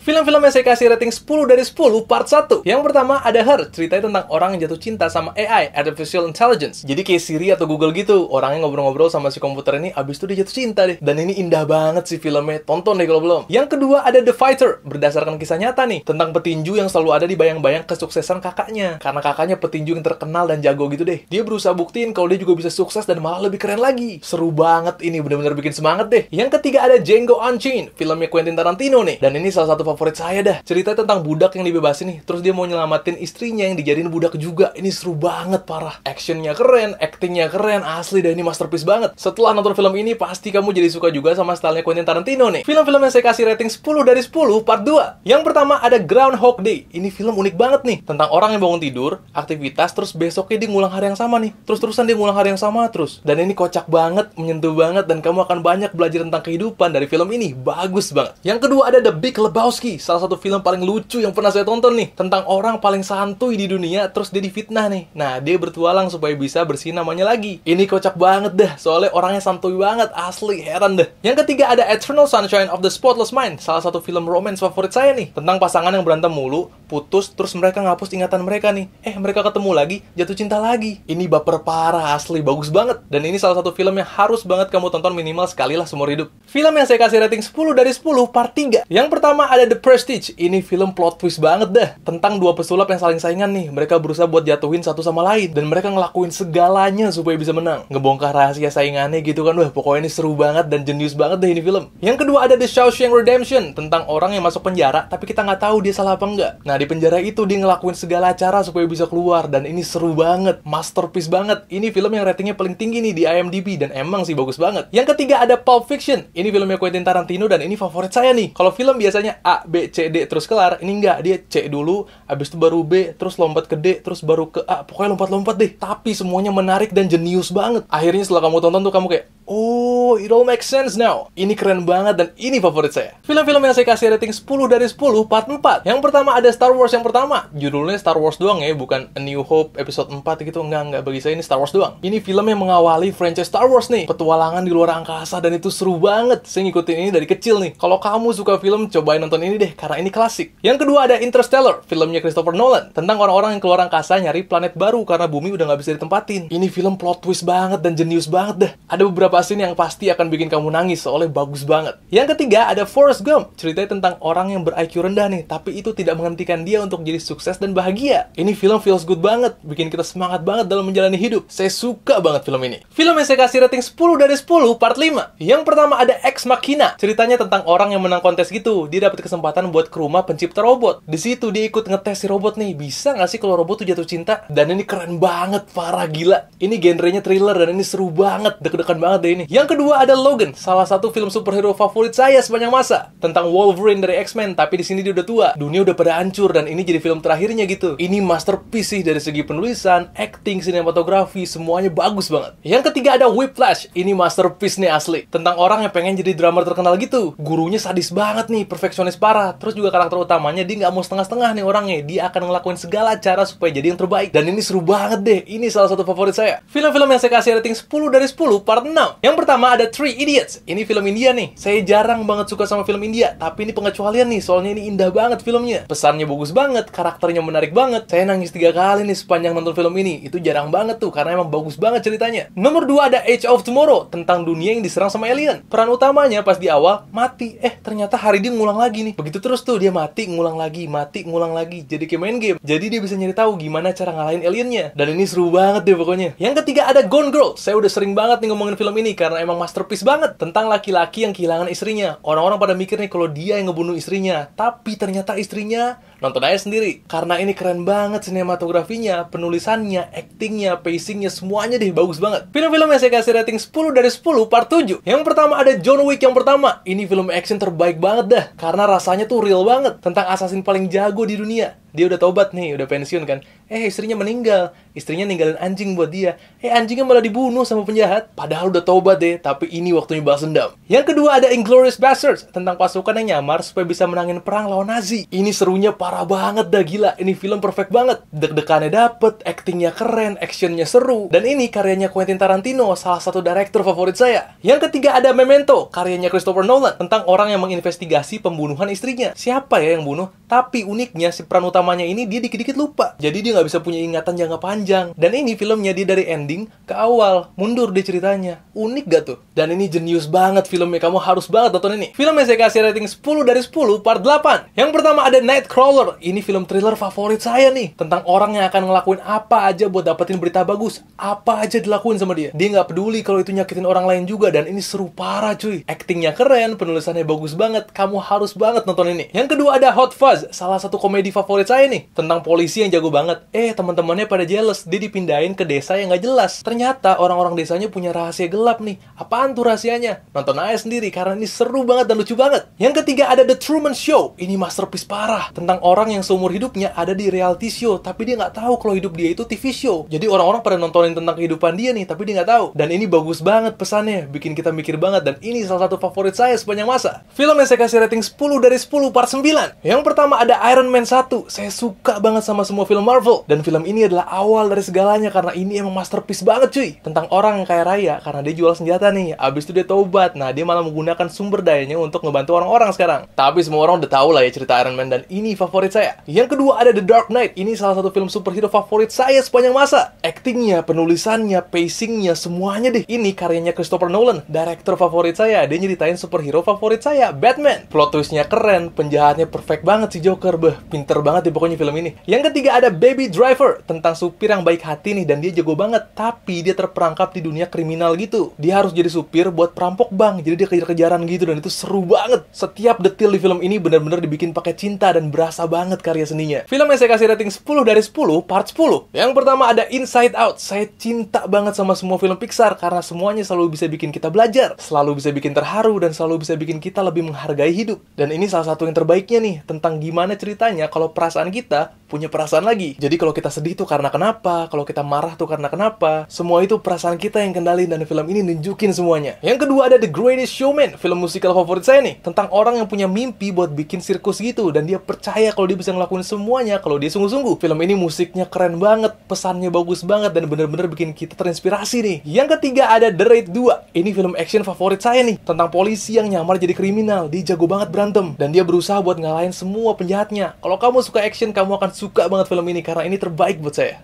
Film-film yang saya kasih rating 10 dari 10 part 1. Yang pertama ada Her, ceritanya tentang orang yang jatuh cinta sama AI, Artificial Intelligence. Jadi kayak Siri atau Google gitu, orangnya ngobrol-ngobrol sama si komputer ini, abis itu dia jatuh cinta deh. Dan ini indah banget sih filmnya, tonton deh kalau belum. Yang kedua ada The Fighter, berdasarkan kisah nyata nih, tentang petinju yang selalu ada di bayang-bayang kesuksesan kakaknya. Karena kakaknya petinju yang terkenal dan jago gitu deh. Dia berusaha buktiin kalau dia juga bisa sukses dan malah lebih keren lagi. Seru banget ini, bener-bener bikin semangat deh. Yang ketiga ada Django Unchained, filmnya Quentin Tarantino nih. Dan ini salah satu favorit saya dah. Cerita tentang budak yang dibebasin nih, terus dia mau nyelamatin istrinya yang dijadiin budak juga. Ini seru banget parah. Actionnya keren, actingnya keren, asli dan ini masterpiece banget. Setelah nonton film ini pasti kamu jadi suka juga sama stylenya Quentin Tarantino nih. Film-film yang saya kasih rating 10 dari 10 part 2. Yang pertama ada Groundhog Day. Ini film unik banget nih tentang orang yang bangun tidur, aktivitas terus besoknya dia ngulang hari yang sama nih. Terus-terusan dia ngulang hari yang sama terus. Dan ini kocak banget, menyentuh banget dan kamu akan banyak belajar tentang kehidupan dari film ini. Bagus banget. Yang kedua ada The Big Lebowski Lebowski, salah satu film paling lucu yang pernah saya tonton nih. Tentang orang paling santuy di dunia, terus dia difitnah nih. Nah, dia bertualang supaya bisa bersih namanya lagi. Ini kocak banget dah, soalnya orangnya santuy banget, asli heran deh. Yang ketiga ada Eternal Sunshine of the Spotless Mind, salah satu film romance favorit saya nih. Tentang pasangan yang berantem mulu, putus terus mereka ngapus ingatan mereka nih eh mereka ketemu lagi jatuh cinta lagi ini baper parah asli bagus banget dan ini salah satu film yang harus banget kamu tonton minimal sekali lah seumur hidup film yang saya kasih rating 10 dari 10 part 3 yang pertama ada The Prestige ini film plot twist banget dah tentang dua pesulap yang saling saingan nih mereka berusaha buat jatuhin satu sama lain dan mereka ngelakuin segalanya supaya bisa menang ngebongkar rahasia saingannya gitu kan wah pokoknya ini seru banget dan jenius banget deh ini film yang kedua ada The Shawshank Redemption tentang orang yang masuk penjara tapi kita nggak tahu dia salah apa enggak nah di penjara itu dia ngelakuin segala cara supaya bisa keluar dan ini seru banget, masterpiece banget. Ini film yang ratingnya paling tinggi nih di IMDb dan emang sih bagus banget. Yang ketiga ada Pulp Fiction. Ini filmnya Quentin Tarantino dan ini favorit saya nih. Kalau film biasanya A, B, C, D terus kelar, ini enggak, dia C dulu, abis itu baru B, terus lompat ke D, terus baru ke A. Pokoknya lompat-lompat deh. Tapi semuanya menarik dan jenius banget. Akhirnya setelah kamu tonton tuh kamu kayak, "Oh, Oh, it all makes sense now. Ini keren banget dan ini favorit saya. Film-film yang saya kasih rating 10 dari 10, part 4. Yang pertama ada Star Wars yang pertama. Judulnya Star Wars doang ya, bukan A New Hope episode 4 gitu. Enggak, enggak. Bagi saya ini Star Wars doang. Ini film yang mengawali franchise Star Wars nih. Petualangan di luar angkasa dan itu seru banget. Saya ngikutin ini dari kecil nih. Kalau kamu suka film, cobain nonton ini deh, karena ini klasik. Yang kedua ada Interstellar, filmnya Christopher Nolan. Tentang orang-orang yang keluar angkasa nyari planet baru karena bumi udah nggak bisa ditempatin. Ini film plot twist banget dan jenius banget deh. Ada beberapa scene yang pas pasti akan bikin kamu nangis soalnya bagus banget. Yang ketiga ada Forrest Gump, ceritanya tentang orang yang ber IQ rendah nih, tapi itu tidak menghentikan dia untuk jadi sukses dan bahagia. Ini film feels good banget, bikin kita semangat banget dalam menjalani hidup. Saya suka banget film ini. Film yang saya kasih rating 10 dari 10 part 5. Yang pertama ada Ex Machina, ceritanya tentang orang yang menang kontes gitu. Dia dapat kesempatan buat ke rumah pencipta robot. Di situ dia ikut ngetes si robot nih, bisa nggak sih kalau robot tuh jatuh cinta? Dan ini keren banget, parah gila. Ini genrenya thriller dan ini seru banget, deg-degan banget deh ini. Yang kedua kedua ada Logan, salah satu film superhero favorit saya sepanjang masa. Tentang Wolverine dari X-Men, tapi di sini dia udah tua. Dunia udah pada hancur dan ini jadi film terakhirnya gitu. Ini masterpiece sih dari segi penulisan, acting, sinematografi, semuanya bagus banget. Yang ketiga ada Whiplash, ini masterpiece nih asli. Tentang orang yang pengen jadi drummer terkenal gitu. Gurunya sadis banget nih, perfeksionis parah. Terus juga karakter utamanya dia nggak mau setengah-setengah nih orangnya. Dia akan ngelakuin segala cara supaya jadi yang terbaik. Dan ini seru banget deh, ini salah satu favorit saya. Film-film yang saya kasih rating 10 dari 10, part 6. Yang pertama ada Three Idiots. Ini film India nih. Saya jarang banget suka sama film India, tapi ini pengecualian nih, soalnya ini indah banget filmnya. Pesannya bagus banget, karakternya menarik banget. Saya nangis tiga kali nih sepanjang nonton film ini. Itu jarang banget tuh, karena emang bagus banget ceritanya. Nomor dua ada Age of Tomorrow, tentang dunia yang diserang sama alien. Peran utamanya pas di awal, mati. Eh, ternyata hari dia ngulang lagi nih. Begitu terus tuh, dia mati, ngulang lagi, mati, ngulang lagi. Jadi kayak main game. Jadi dia bisa nyari tahu gimana cara ngalahin aliennya. Dan ini seru banget deh pokoknya. Yang ketiga ada Gone Girl. Saya udah sering banget nih ngomongin film ini, karena emang masterpiece banget tentang laki-laki yang kehilangan istrinya. Orang-orang pada mikir nih kalau dia yang ngebunuh istrinya, tapi ternyata istrinya nonton aja sendiri. Karena ini keren banget sinematografinya, penulisannya, actingnya, pacingnya, semuanya deh bagus banget. Film-film yang saya kasih rating 10 dari 10 part 7. Yang pertama ada John Wick yang pertama. Ini film action terbaik banget dah, karena rasanya tuh real banget tentang assassin paling jago di dunia dia udah tobat nih, udah pensiun kan. Eh, istrinya meninggal. Istrinya ninggalin anjing buat dia. Eh, anjingnya malah dibunuh sama penjahat. Padahal udah tobat deh, tapi ini waktunya balas dendam. Yang kedua ada Inglourious Basterds, tentang pasukan yang nyamar supaya bisa menangin perang lawan Nazi. Ini serunya parah banget dah gila. Ini film perfect banget. Deg-degannya dapet, actingnya keren, actionnya seru. Dan ini karyanya Quentin Tarantino, salah satu director favorit saya. Yang ketiga ada Memento, karyanya Christopher Nolan, tentang orang yang menginvestigasi pembunuhan istrinya. Siapa ya yang bunuh? Tapi uniknya si peran utama utamanya ini dia dikit-dikit lupa. Jadi dia nggak bisa punya ingatan jangka panjang. Dan ini filmnya dia dari ending ke awal, mundur di ceritanya. Unik gak tuh? Dan ini jenius banget filmnya, kamu harus banget nonton ini. Filmnya saya kasih rating 10 dari 10, part 8. Yang pertama ada Nightcrawler. Ini film thriller favorit saya nih. Tentang orang yang akan ngelakuin apa aja buat dapetin berita bagus. Apa aja dilakuin sama dia. Dia nggak peduli kalau itu nyakitin orang lain juga. Dan ini seru parah cuy. Actingnya keren, penulisannya bagus banget. Kamu harus banget nonton ini. Yang kedua ada Hot Fuzz, salah satu komedi favorit saya nih tentang polisi yang jago banget. Eh, teman-temannya pada jealous, dia dipindahin ke desa yang gak jelas. Ternyata orang-orang desanya punya rahasia gelap nih. Apaan tuh rahasianya? Nonton aja sendiri karena ini seru banget dan lucu banget. Yang ketiga ada The Truman Show. Ini masterpiece parah tentang orang yang seumur hidupnya ada di reality show, tapi dia nggak tahu kalau hidup dia itu TV show. Jadi orang-orang pada nontonin tentang kehidupan dia nih, tapi dia nggak tahu. Dan ini bagus banget pesannya, bikin kita mikir banget dan ini salah satu favorit saya sepanjang masa. Film yang saya kasih rating 10 dari 10 part 9. Yang pertama ada Iron Man 1 saya suka banget sama semua film Marvel. Dan film ini adalah awal dari segalanya karena ini emang masterpiece banget cuy. Tentang orang yang kaya raya karena dia jual senjata nih. Abis itu dia taubat. Nah dia malah menggunakan sumber dayanya untuk ngebantu orang-orang sekarang. Tapi semua orang udah tahu lah ya cerita Iron Man dan ini favorit saya. Yang kedua ada The Dark Knight. Ini salah satu film superhero favorit saya sepanjang masa. Actingnya, penulisannya, pacingnya, semuanya deh. Ini karyanya Christopher Nolan, director favorit saya. Dia nyeritain superhero favorit saya, Batman. Plot twistnya keren, penjahatnya perfect banget si Joker. Beh, pinter banget deh pokoknya film ini. Yang ketiga ada Baby Driver, tentang supir yang baik hati nih dan dia jago banget, tapi dia terperangkap di dunia kriminal gitu. Dia harus jadi supir buat perampok bank, jadi dia kejar-kejaran gitu dan itu seru banget. Setiap detil di film ini benar-benar dibikin pakai cinta dan berasa banget karya seninya. Film yang saya kasih rating 10 dari 10, part 10. Yang pertama ada Inside Out. Saya cinta banget sama semua film Pixar karena semuanya selalu bisa bikin kita belajar, selalu bisa bikin terharu dan selalu bisa bikin kita lebih menghargai hidup. Dan ini salah satu yang terbaiknya nih tentang gimana ceritanya kalau perasaan perasaan kita punya perasaan lagi. Jadi kalau kita sedih tuh karena kenapa, kalau kita marah tuh karena kenapa. Semua itu perasaan kita yang kendali dan film ini nunjukin semuanya. Yang kedua ada The Greatest Showman, film musikal favorit saya nih. Tentang orang yang punya mimpi buat bikin sirkus gitu dan dia percaya kalau dia bisa ngelakuin semuanya kalau dia sungguh-sungguh. Film ini musiknya keren banget, pesannya bagus banget dan bener-bener bikin kita terinspirasi nih. Yang ketiga ada The Raid 2. Ini film action favorit saya nih. Tentang polisi yang nyamar jadi kriminal, dia jago banget berantem dan dia berusaha buat ngalahin semua penjahatnya. Kalau kamu suka action, kamu akan suka banget film ini karena ini terbaik buat saya